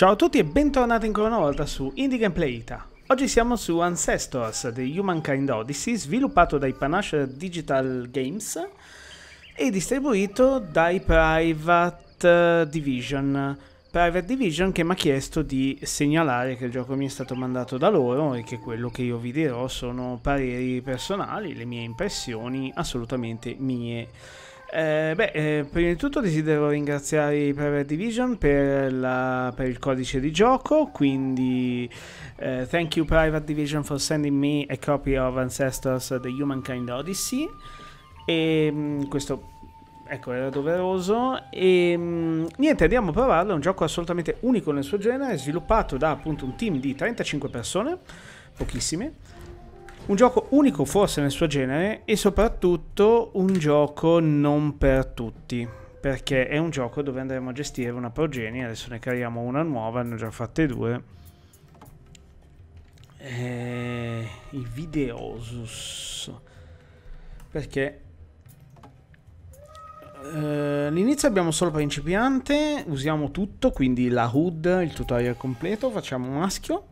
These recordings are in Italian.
Ciao a tutti e bentornati ancora una volta su Indie Gameplay Ita. Oggi siamo su Ancestors The Humankind Odyssey, sviluppato dai Panache Digital Games e distribuito dai Private Division. Private Division che mi ha chiesto di segnalare che il gioco mi è stato mandato da loro e che quello che io vi dirò sono pareri personali, le mie impressioni assolutamente mie eh, beh, eh, prima di tutto desidero ringraziare i Private Division per, la, per, il codice di gioco, quindi eh, thank you Private Division for sending me a copy of Ancestors of The Humankind Odyssey. E ehm, mh, questo ecco, era doveroso. E ehm, mh, niente, andiamo a provarlo, è un gioco assolutamente unico nel suo genere, sviluppato da appunto un team di 35 persone, pochissime. Un gioco unico forse nel suo genere e soprattutto un gioco non per tutti, perché è un gioco dove andremo a gestire una progenie, adesso ne creiamo una nuova, ne ho già fatte due. E... Eh, I Videosus. Perché eh, all'inizio abbiamo solo principiante, usiamo tutto, quindi la hood, il tutorial completo, facciamo maschio.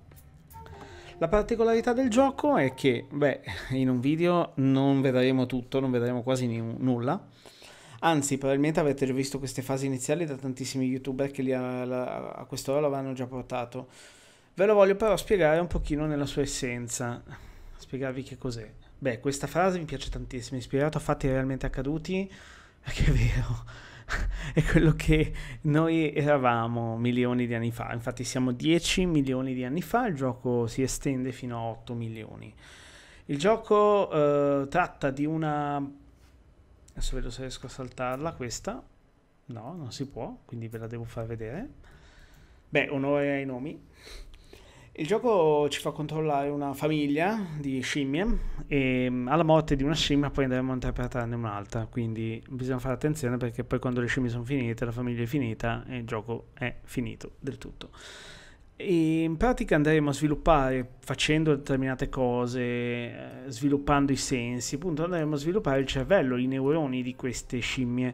La particolarità del gioco è che, beh, in un video non vedremo tutto, non vedremo quasi n- nulla. Anzi, probabilmente avete già visto queste fasi iniziali da tantissimi youtuber che a, a, a quest'ora l'avranno già portato. Ve lo voglio però spiegare un pochino nella sua essenza, spiegarvi che cos'è. Beh, questa frase mi piace tantissimo, ispirato a fatti realmente accaduti, perché è vero è quello che noi eravamo milioni di anni fa, infatti siamo 10 milioni di anni fa, il gioco si estende fino a 8 milioni. Il gioco eh, tratta di una... adesso vedo se riesco a saltarla questa, no, non si può, quindi ve la devo far vedere. Beh, onore ai nomi. Il gioco ci fa controllare una famiglia di scimmie e mm, alla morte di una scimmia poi andremo a interpretarne un'altra, quindi bisogna fare attenzione perché poi quando le scimmie sono finite, la famiglia è finita e il gioco è finito del tutto. E in pratica andremo a sviluppare facendo determinate cose, eh, sviluppando i sensi, appunto andremo a sviluppare il cervello, i neuroni di queste scimmie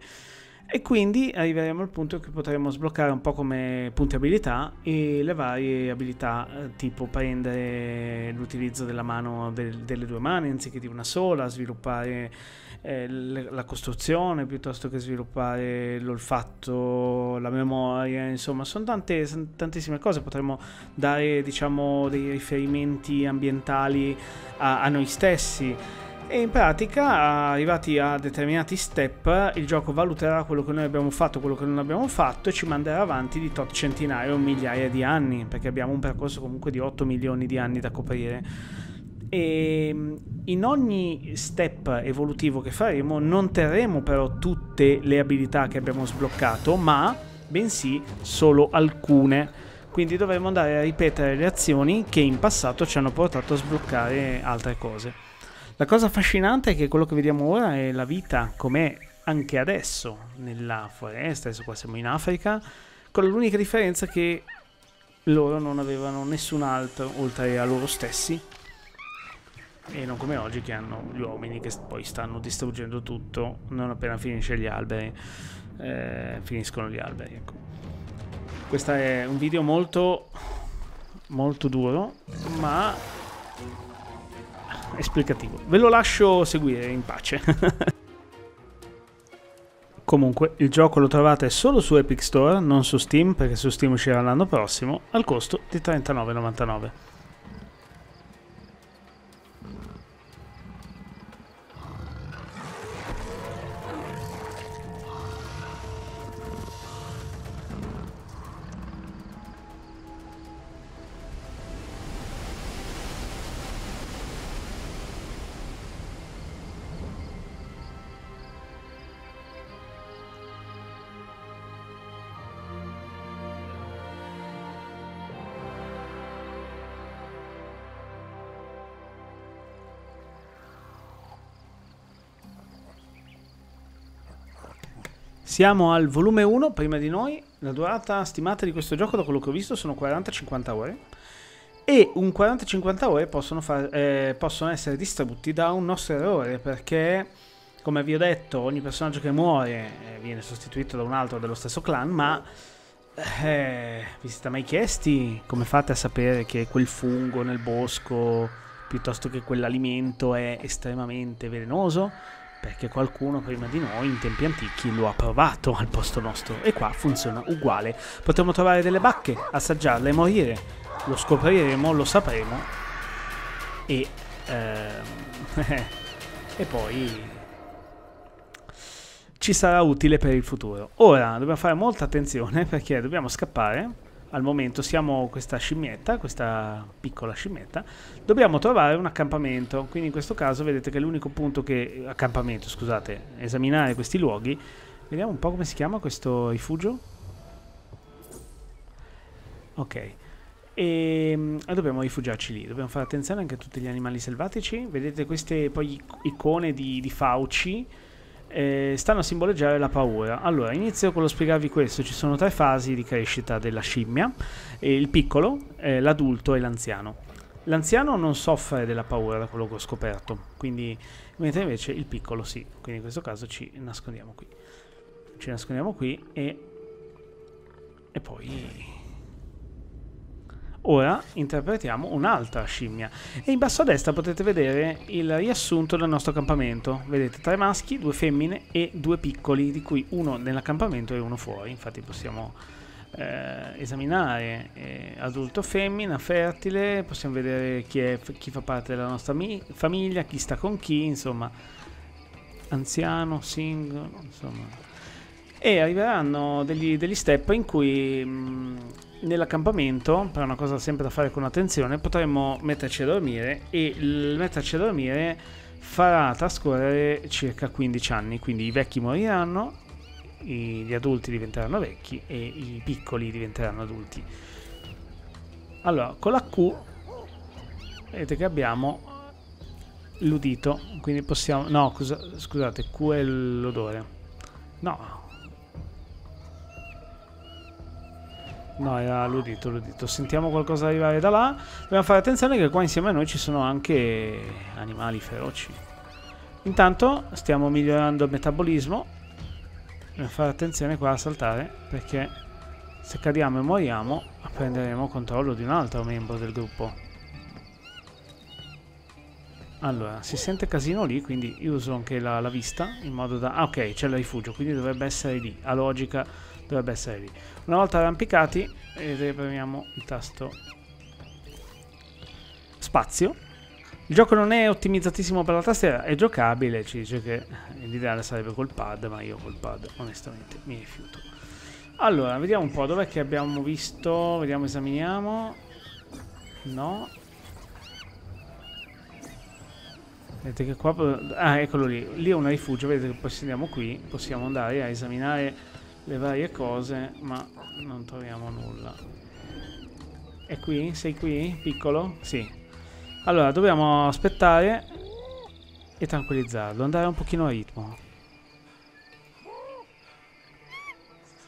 e quindi arriveremo al punto che potremo sbloccare un po' come punti abilità e le varie abilità eh, tipo prendere l'utilizzo della mano del, delle due mani anziché di una sola, sviluppare eh, la costruzione piuttosto che sviluppare l'olfatto, la memoria, insomma sono tante, tantissime cose, potremmo dare diciamo dei riferimenti ambientali a, a noi stessi. E in pratica, arrivati a determinati step, il gioco valuterà quello che noi abbiamo fatto, quello che non abbiamo fatto e ci manderà avanti di tot centinaia o migliaia di anni, perché abbiamo un percorso comunque di 8 milioni di anni da coprire. E ehm, in ogni step evolutivo che faremo non terremo però tutte le abilità che abbiamo sbloccato, ma bensì solo alcune quindi dovremo andare a ripetere le azioni che in passato ci hanno portato a sbloccare altre cose. La cosa affascinante è che quello che vediamo ora è la vita com'è anche adesso nella foresta, adesso qua siamo in Africa, con l'unica differenza che loro non avevano nessun altro oltre a loro stessi e non come oggi che hanno gli uomini che poi stanno distruggendo tutto non appena finisce gli alberi eh, finiscono gli alberi ecco. questo è un video molto molto duro ma esplicativo. Ve lo lascio seguire in pace. Comunque, il gioco lo trovate solo su Epic Store, non su Steam, perché su Steam uscirà l'anno prossimo, al costo di 39,99. Siamo al volume 1, prima di noi, la durata stimata di questo gioco da quello che ho visto sono 40-50 ore e un 40-50 ore possono, far, eh, possono essere distrutti da un nostro errore perché come vi ho detto ogni personaggio che muore eh, viene sostituito da un altro dello stesso clan ma eh, vi siete mai chiesti come fate a sapere che quel fungo nel bosco piuttosto che quell'alimento è estremamente velenoso? perché qualcuno prima di noi in tempi antichi lo ha provato al posto nostro e qua funziona uguale. Potremmo trovare delle bacche, assaggiarle e morire. Lo scopriremo, lo sapremo e, ehm, e poi ci sarà utile per il futuro. Ora dobbiamo fare molta attenzione perché dobbiamo scappare al momento siamo questa scimmietta, questa piccola scimmietta, dobbiamo trovare un accampamento, quindi in questo caso vedete che l'unico punto che, accampamento scusate, esaminare questi luoghi, vediamo un po' come si chiama questo rifugio, ok, e, ehm, e dobbiamo rifugiarci lì, dobbiamo fare attenzione anche a tutti gli animali selvatici, vedete queste poi icone di, di fauci, eh, stanno a simboleggiare la paura. Allora, inizio con lo spiegarvi questo. Ci sono tre fasi di crescita della scimmia, eh, il piccolo, eh, l'adulto e l'anziano. L'anziano non soffre della paura da quello che ho scoperto, quindi, mentre invece il piccolo sì. Quindi in questo caso ci nascondiamo qui. Ci nascondiamo qui e, e poi Ora interpretiamo un'altra scimmia e in basso a destra potete vedere il riassunto del nostro campamento. Vedete tre maschi, due femmine e due piccoli, di cui uno nell'accampamento e uno fuori. Infatti possiamo eh, esaminare eh, adulto femmina, fertile, possiamo vedere chi, è, chi fa parte della nostra famiglia, chi sta con chi, insomma, anziano, single, insomma. E arriveranno degli, degli step in cui... Mh, mm, nell'accampamento, per una cosa sempre da fare con attenzione, potremmo metterci a dormire e il metterci a dormire farà trascorrere circa 15 anni, quindi i vecchi moriranno, gli adulti diventeranno vecchi e i piccoli diventeranno adulti. Allora, con la Q vedete che abbiamo l'udito, quindi possiamo... No, scusate, Q è l'odore. No, No, era eh, l'udito, l'udito. Sentiamo qualcosa arrivare da là. Dobbiamo fare attenzione che qua insieme a noi ci sono anche animali feroci. Intanto stiamo migliorando il metabolismo. Dobbiamo fare attenzione qua a saltare perché se cadiamo e moriamo prenderemo controllo di un altro membro del gruppo. Allora, si sente casino lì, quindi io uso anche la, la vista in modo da... Ah, ok, c'è il rifugio, quindi dovrebbe essere lì. A logica dovrebbe essere lì. Una volta arrampicati, premiamo il tasto spazio. Il gioco non è ottimizzatissimo per la tastiera, è giocabile, ci dice che l'ideale sarebbe col pad, ma io col pad onestamente mi rifiuto. Allora, vediamo un po', dov'è che abbiamo visto, vediamo, esaminiamo. No. Vedete che qua... Ah, eccolo lì, lì è un rifugio, vedete che poi qui, possiamo andare a esaminare le varie cose, ma non troviamo nulla. È qui? Sei qui? Piccolo? Sì. Allora, dobbiamo aspettare e tranquillizzarlo, andare un pochino a ritmo.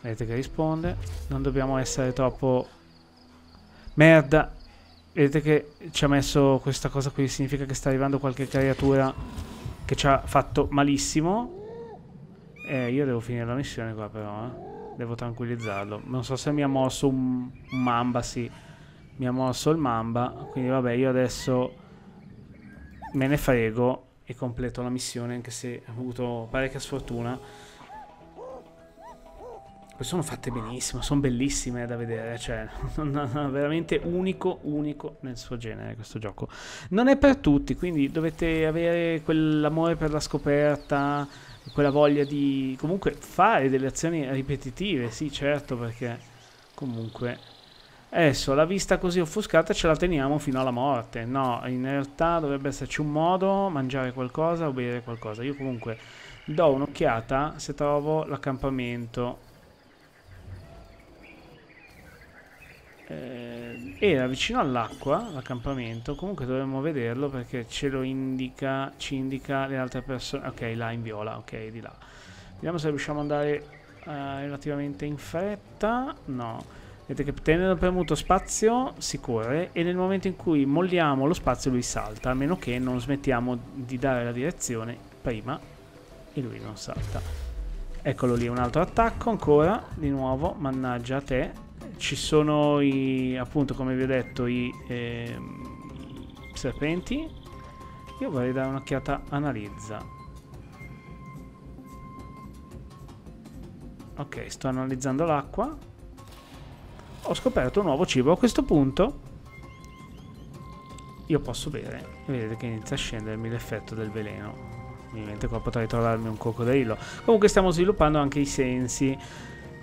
Vedete che risponde. Non dobbiamo essere troppo... Merda! Vedete che ci ha messo questa cosa qui, significa che sta arrivando qualche creatura che ci ha fatto malissimo. Eh, io devo finire la missione qua però, eh. Devo tranquillizzarlo. Non so se mi ha mosso un, un mamba, sì. Mi ha mosso il mamba, quindi vabbè, io adesso me ne frego e completo la missione, anche se ho avuto parecchia sfortuna. Poi sono fatte benissimo, sono bellissime da vedere, cioè veramente unico, unico nel suo genere questo gioco. Non è per tutti, quindi dovete avere quell'amore per la scoperta, quella voglia di comunque fare delle azioni ripetitive, sì certo perché comunque adesso la vista così offuscata ce la teniamo fino alla morte, no in realtà dovrebbe esserci un modo, mangiare qualcosa o bere qualcosa, io comunque do un'occhiata se trovo l'accampamento. Eh, era vicino all'acqua, l'accampamento. Comunque dovremmo vederlo perché ce lo indica, ci indica le altre persone. Ok, là in viola, ok, di là. Vediamo se riusciamo ad andare uh, relativamente in fretta. No. Vedete che tenendo premuto spazio si corre e nel momento in cui molliamo lo spazio lui salta, a meno che non smettiamo di dare la direzione prima e lui non salta. Eccolo lì, un altro attacco ancora, di nuovo, mannaggia a te, ci sono i, appunto come vi ho detto i, eh, i serpenti io vorrei dare un'occhiata analizza ok sto analizzando l'acqua ho scoperto un nuovo cibo a questo punto io posso bere vedete che inizia a scendermi l'effetto del veleno ovviamente qua potrei trovarmi un coccodrillo comunque stiamo sviluppando anche i sensi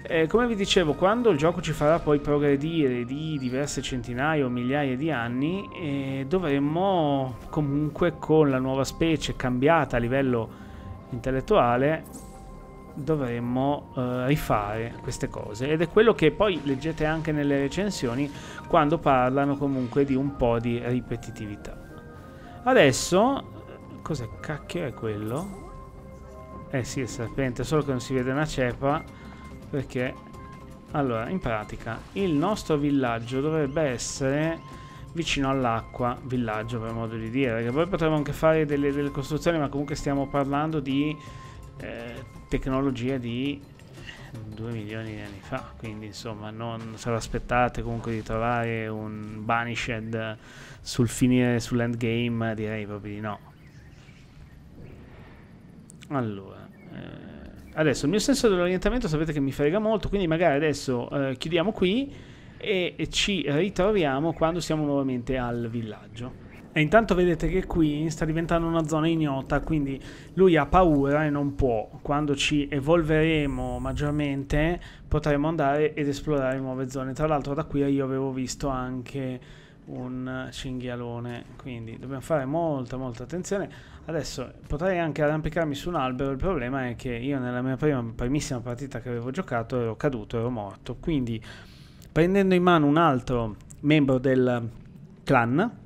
eh, come vi dicevo, quando il gioco ci farà poi progredire di diverse centinaia o migliaia di anni, eh, dovremmo comunque con la nuova specie cambiata a livello intellettuale, dovremmo eh, rifare queste cose. Ed è quello che poi leggete anche nelle recensioni quando parlano comunque di un po' di ripetitività. Adesso, cos'è cacchio è quello? Eh sì, è serpente, solo che non si vede una ceppa. Perché, allora, in pratica, il nostro villaggio dovrebbe essere vicino all'acqua, villaggio per modo di dire, perché poi potremmo anche fare delle, delle costruzioni, ma comunque stiamo parlando di eh, tecnologia di 2 milioni di anni fa, quindi insomma non se lo aspettate comunque di trovare un Banished sul finire sull'endgame direi proprio di no. Allora, eh, adesso il mio senso dell'orientamento sapete che mi frega molto, quindi magari adesso eh, chiudiamo qui e, e ci ritroviamo quando siamo nuovamente al villaggio. E intanto vedete che qui sta diventando una zona ignota, quindi lui ha paura e non può. Quando ci evolveremo maggiormente potremo andare ed esplorare nuove zone. Tra l'altro da qui io avevo visto anche un cinghialone quindi dobbiamo fare molta molta attenzione adesso potrei anche arrampicarmi su un albero il problema è che io nella mia prima, primissima partita che avevo giocato ero caduto ero morto quindi prendendo in mano un altro membro del clan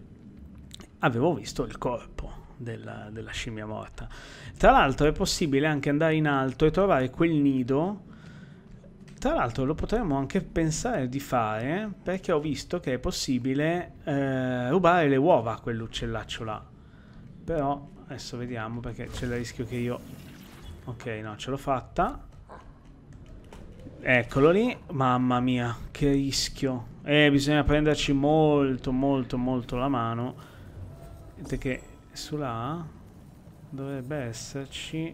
avevo visto il corpo della, della scimmia morta tra l'altro è possibile anche andare in alto e trovare quel nido tra l'altro lo potremmo anche pensare di fare perché ho visto che è possibile eh, rubare le uova a quell'uccellaccio là. Però adesso vediamo perché c'è il rischio che io... Ok, no, ce l'ho fatta. Eccolo lì. Mamma mia, che rischio. Eh, bisogna prenderci molto, molto, molto la mano. Vedete che su là dovrebbe esserci...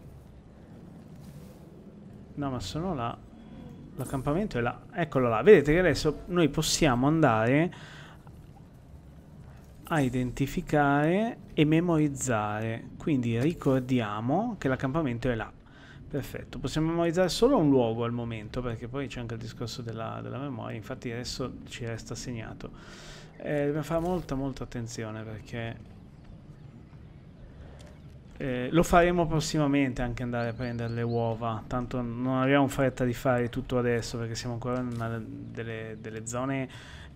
No, ma sono là. L'accampamento è là. Eccolo là. Vedete che adesso noi possiamo andare a identificare e memorizzare. Quindi ricordiamo che l'accampamento è là. Perfetto, possiamo memorizzare solo un luogo al momento perché poi c'è anche il discorso della, della memoria, infatti adesso ci resta segnato. Eh, dobbiamo fare molta molta attenzione perché eh, lo faremo prossimamente anche andare a prendere le uova, tanto non abbiamo fretta di fare tutto adesso perché siamo ancora in una delle, delle zone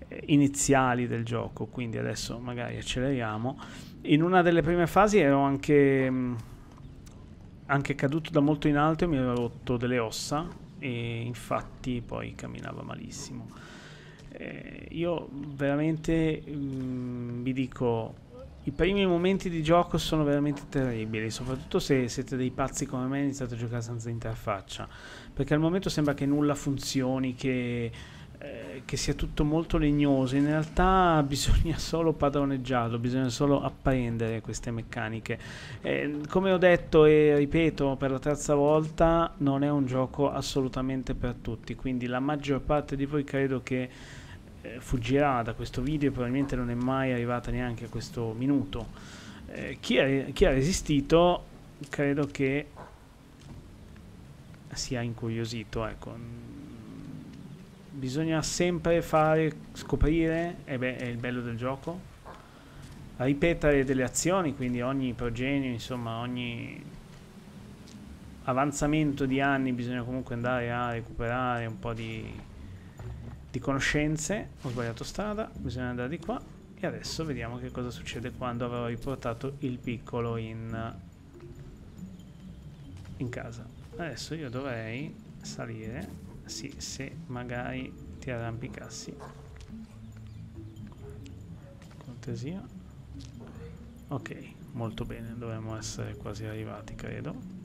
eh, iniziali del gioco, quindi adesso magari acceleriamo. In una delle prime fasi ero anche, mm, anche caduto da molto in alto e mi ero rotto delle ossa e infatti poi camminava malissimo. Eh, io veramente mh, mm, vi dico i primi momenti di gioco sono veramente terribili, soprattutto se siete dei pazzi come me e iniziate a giocare senza interfaccia, perché al momento sembra che nulla funzioni, che, eh, che sia tutto molto legnoso, in realtà bisogna solo padroneggiarlo, bisogna solo apprendere queste meccaniche. Eh, come ho detto e ripeto per la terza volta, non è un gioco assolutamente per tutti, quindi la maggior parte di voi credo che eh, fuggirà da questo video e probabilmente non è mai arrivata neanche a questo minuto. Eh, chi, ha, chi ha resistito credo che sia incuriosito, ecco bisogna sempre fare scoprire, e beh, è il bello del gioco, ripetere delle azioni, quindi ogni progenio, insomma, ogni avanzamento di anni bisogna comunque andare a recuperare un po' di di conoscenze. Ho sbagliato strada, bisogna andare di qua. E adesso vediamo che cosa succede quando avrò riportato il piccolo in, in casa. Adesso io dovrei salire. Sì, se magari ti arrampicassi. Cortesia. Ok, molto bene, dovremmo essere quasi arrivati, credo.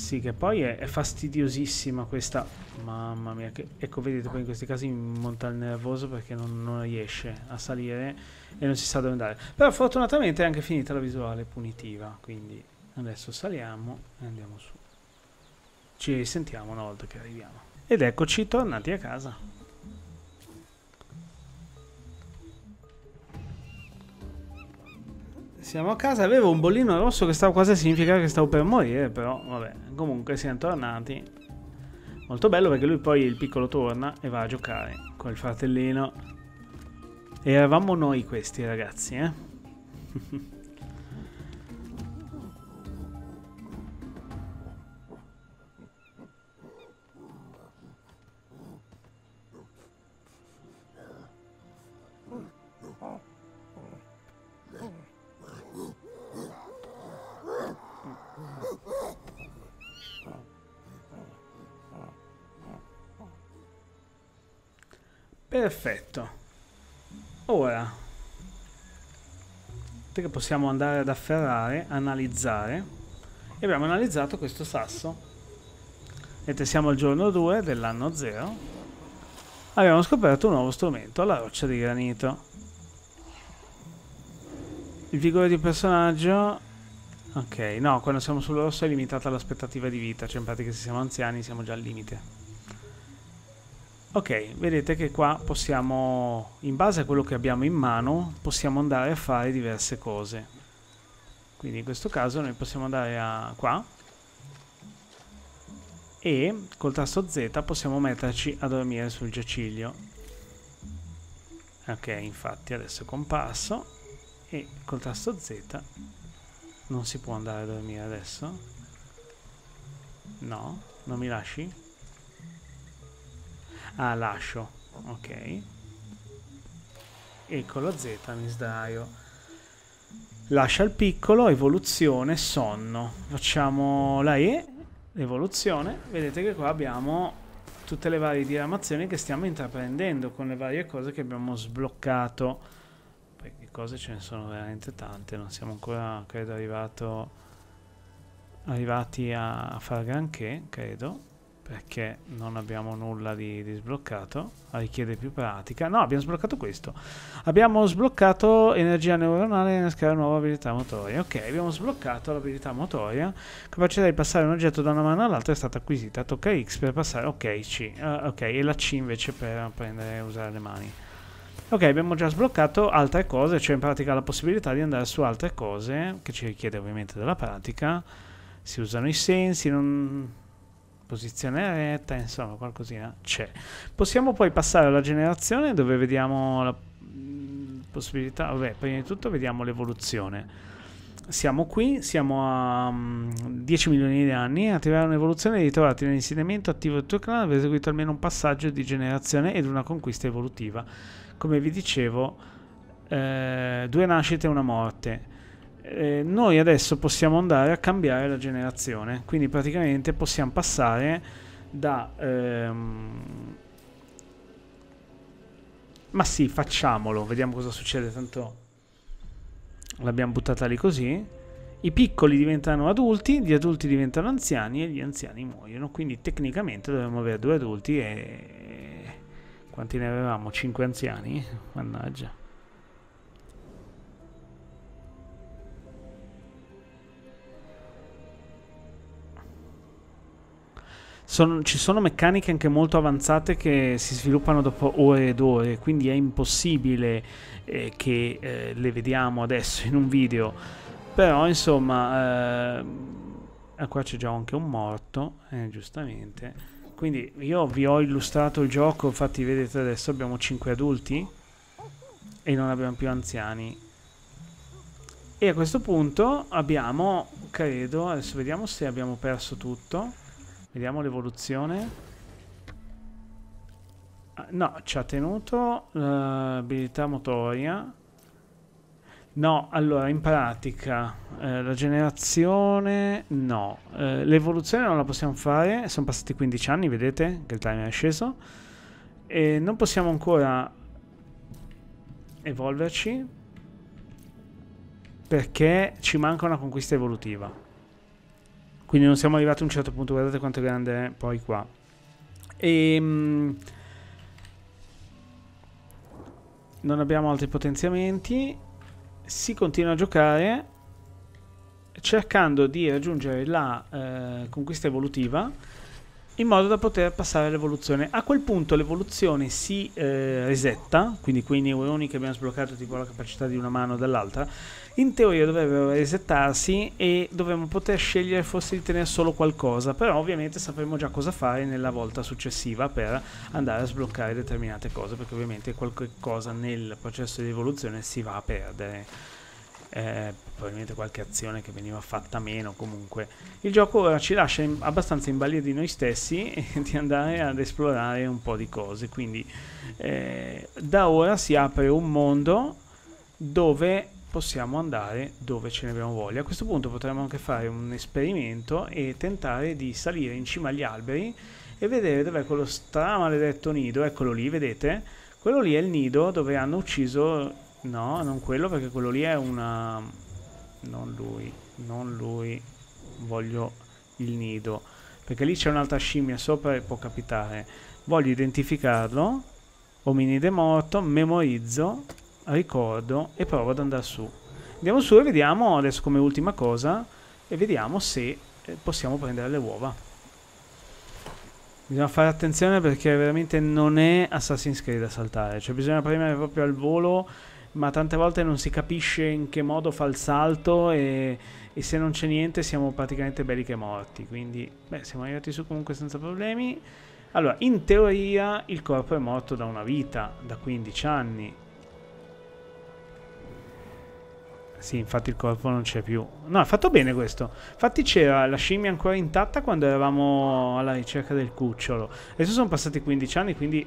Sì, che poi è, è, fastidiosissima questa... Mamma mia, che... ecco, vedete, poi in questi casi mi monta il nervoso perché non, non, riesce a salire e non si sa dove andare. Però fortunatamente è anche finita la visuale punitiva, quindi adesso saliamo e andiamo su. Ci risentiamo una volta che arriviamo. Ed eccoci tornati a casa. Siamo a casa, avevo un bollino rosso che stava quasi a significare che stavo per morire, però vabbè, comunque siamo tornati. Molto bello perché lui poi il piccolo torna e va a giocare col fratellino. E eravamo noi questi ragazzi, eh. Perfetto. Ora, che possiamo andare ad afferrare, analizzare, e abbiamo analizzato questo sasso. Vedete, siamo al giorno 2 dell'anno 0. Abbiamo scoperto un nuovo strumento, la roccia di granito. Il vigore di un personaggio... Ok, no, quando siamo sul rosso è limitata l'aspettativa di vita, cioè in pratica se siamo anziani siamo già al limite ok vedete che qua possiamo in base a quello che abbiamo in mano possiamo andare a fare diverse cose quindi in questo caso noi possiamo andare a qua e col tasto Z possiamo metterci a dormire sul giaciglio ok infatti adesso è comparso e col tasto Z non si può andare a dormire adesso no non mi lasci Ah, lascio. Ok. E con lo Z mi sdraio. Lascia il piccolo, evoluzione, sonno. Facciamo la E, evoluzione. Vedete che qua abbiamo tutte le varie diramazioni che stiamo intraprendendo con le varie cose che abbiamo sbloccato. Poi cose ce ne sono veramente tante, non siamo ancora, credo, arrivato, arrivati a, a far granché, credo perché non abbiamo nulla di, di, sbloccato richiede più pratica no abbiamo sbloccato questo abbiamo sbloccato energia neuronale nella scala nuova abilità motoria ok abbiamo sbloccato l'abilità motoria capacità di passare un oggetto da una mano all'altra è stata acquisita tocca X per passare ok C uh, ok e la C invece per prendere e usare le mani Ok, abbiamo già sbloccato altre cose, cioè in pratica la possibilità di andare su altre cose, che ci richiede ovviamente della pratica. Si usano i sensi, non, posizione retta, insomma qualcosina c'è. Possiamo poi passare alla generazione dove vediamo la mm, possibilità, vabbè prima di tutto vediamo l'evoluzione. Siamo qui, siamo a um, mm, 10 milioni di anni, attivare un'evoluzione e trovati nell'insediamento attivo del tuo clan, aver eseguito almeno un passaggio di generazione ed una conquista evolutiva. Come vi dicevo, eh, due nascite e una morte eh, noi adesso possiamo andare a cambiare la generazione, quindi praticamente possiamo passare da... Ehm... Ma sì, facciamolo, vediamo cosa succede, tanto l'abbiamo buttata lì così. I piccoli diventano adulti, gli adulti diventano anziani e gli anziani muoiono, quindi tecnicamente dovremmo avere due adulti e... Quanti ne avevamo? 5 anziani? Mannaggia. Sono, ci sono meccaniche anche molto avanzate che si sviluppano dopo ore ed ore, quindi è impossibile eh, che eh, le vediamo adesso in un video. Però insomma, eh, qua c'è già anche un morto, eh, giustamente. Quindi io vi ho illustrato il gioco, infatti vedete adesso abbiamo 5 adulti e non abbiamo più anziani. E a questo punto abbiamo, credo, adesso vediamo se abbiamo perso tutto. Vediamo l'evoluzione. Ah, no, ci ha tenuto uh, abilità motoria. No, allora, in pratica, eh, la generazione... No, eh, l'evoluzione non la possiamo fare, sono passati 15 anni, vedete che il timer è sceso. E non possiamo ancora evolverci perché ci manca una conquista evolutiva. Quindi non siamo arrivati a un certo punto, guardate quanto grande è poi qua. E, ehm, non abbiamo altri potenziamenti. Si continua a giocare cercando di raggiungere la eh, conquista evolutiva in modo da poter passare all'evoluzione. A quel punto l'evoluzione si eh, resetta, quindi quei neuroni che abbiamo sbloccato, tipo la capacità di una mano o dell'altra, in teoria dovrebbero resettarsi e dovremmo poter scegliere forse di tenere solo qualcosa, però ovviamente sapremo già cosa fare nella volta successiva per andare a sbloccare determinate cose, perché ovviamente qualche cosa nel processo di evoluzione si va a perdere. Eh, probabilmente qualche azione che veniva fatta meno comunque il gioco ora ci lascia in, abbastanza in balia di noi stessi e di andare ad esplorare un po' di cose quindi eh, da ora si apre un mondo dove possiamo andare dove ce ne abbiamo voglia. A questo punto potremmo anche fare un esperimento e tentare di salire in cima agli alberi e vedere dov'è quello stramaledetto nido, eccolo lì, vedete? Quello lì è il nido dove hanno ucciso... no, non quello perché quello lì è una... non lui, non lui, voglio il nido. Perché lì c'è un'altra scimmia sopra e può capitare. Voglio identificarlo, ominide morto, memorizzo ricordo e provo ad andare su. Andiamo su e vediamo adesso come ultima cosa e vediamo se eh, possiamo prendere le uova. Bisogna fare attenzione perché veramente non è Assassin's Creed a saltare, cioè bisogna premere proprio al volo, ma tante volte non si capisce in che modo fa il salto e, e se non c'è niente siamo praticamente belli che morti, quindi beh, siamo arrivati su comunque senza problemi. Allora, in teoria il corpo è morto da una vita, da 15 anni, Sì, infatti il corpo non c'è più. No, ha fatto bene questo. Infatti c'era la scimmia ancora intatta quando eravamo alla ricerca del cucciolo. Adesso sono passati 15 anni, quindi...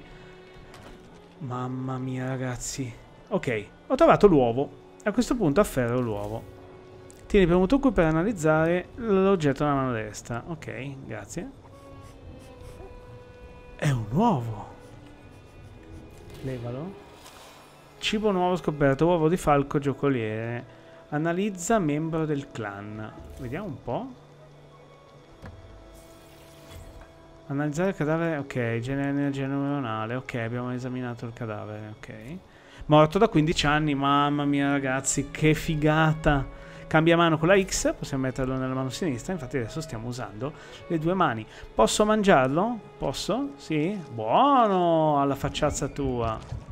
Mamma mia, ragazzi. Ok, ho trovato l'uovo. A questo punto afferro l'uovo. Tieni premuto qui per analizzare l'oggetto nella mano destra. Ok, grazie. È un uovo. Levalo. Cibo nuovo scoperto, uovo di falco giocoliere. Analizza membro del clan. Vediamo un po'. Analizzare il cadavere, ok, genere energia neuronale, ok, abbiamo esaminato il cadavere, ok. Morto da 15 anni, mamma mia ragazzi, che figata! Cambia mano con la X, possiamo metterlo nella mano sinistra, infatti adesso stiamo usando le due mani. Posso mangiarlo? Posso? Sì? Buono! Alla facciazza tua!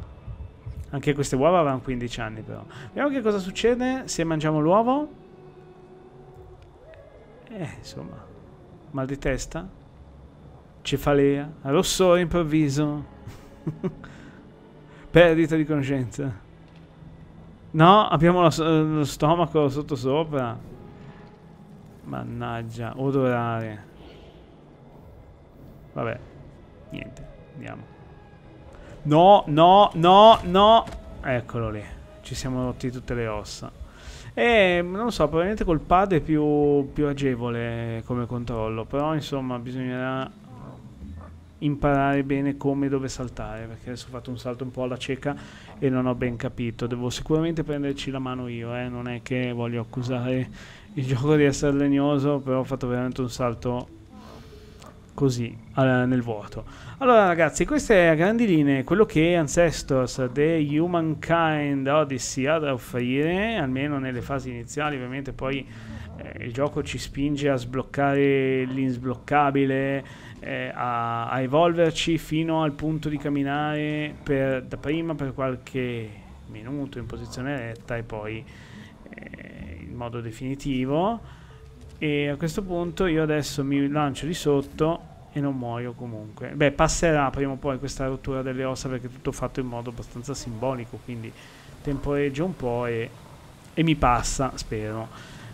Anche queste uova avevano 15 anni però. Vediamo che cosa succede se mangiamo l'uovo. Eh, insomma. Mal di testa. Cefalea. Rossore improvviso. Perdita di conoscenza. No, abbiamo lo, lo stomaco sottosopra. Mannaggia, odorare. Vabbè, niente, andiamo. No, no, no, no. Eccolo lì. Ci siamo rotti tutte le ossa. E non lo so, probabilmente col pad è più, più agevole come controllo. Però insomma bisognerà imparare bene come e dove saltare. Perché adesso ho fatto un salto un po' alla cieca e non ho ben capito. Devo sicuramente prenderci la mano io. Eh. Non è che voglio accusare il gioco di essere legnoso. Però ho fatto veramente un salto così nel vuoto. Allora ragazzi, questo è a grandi linee quello che Ancestors, The Humankind Odyssey ha da offrire, almeno nelle fasi iniziali, ovviamente poi eh, il gioco ci spinge a sbloccare l'insbloccabile, eh, a, a, evolverci fino al punto di camminare per, da prima per qualche minuto in posizione retta e poi eh, in modo definitivo. E a questo punto io adesso mi lancio di sotto e non muoio comunque. Beh, passerà prima o poi questa rottura delle ossa perché è tutto fatto in modo abbastanza simbolico, quindi temporeggio un po' e, e mi passa, spero.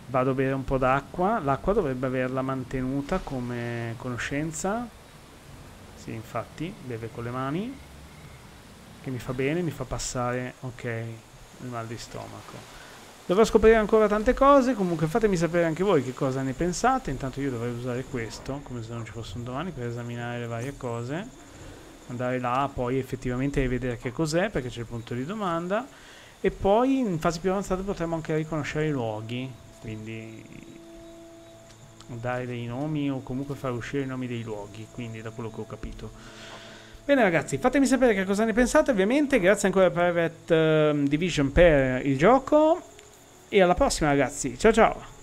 Vado a bere un po' d'acqua, l'acqua dovrebbe averla mantenuta come conoscenza, sì infatti, beve con le mani, che mi fa bene, mi fa passare, ok, il mal di stomaco. Dovrò scoprire ancora tante cose, comunque fatemi sapere anche voi che cosa ne pensate. Intanto io dovrei usare questo, come se non ci fosse un domani, per esaminare le varie cose. Andare là, poi effettivamente vedere che cos'è, perché c'è il punto di domanda. E poi in fase più avanzata potremmo anche riconoscere i luoghi, quindi dare dei nomi o comunque far uscire i nomi dei luoghi, quindi da quello che ho capito. Bene ragazzi, fatemi sapere che cosa ne pensate, ovviamente grazie ancora a Private uh, Division per il gioco e alla prossima ragazzi, ciao ciao!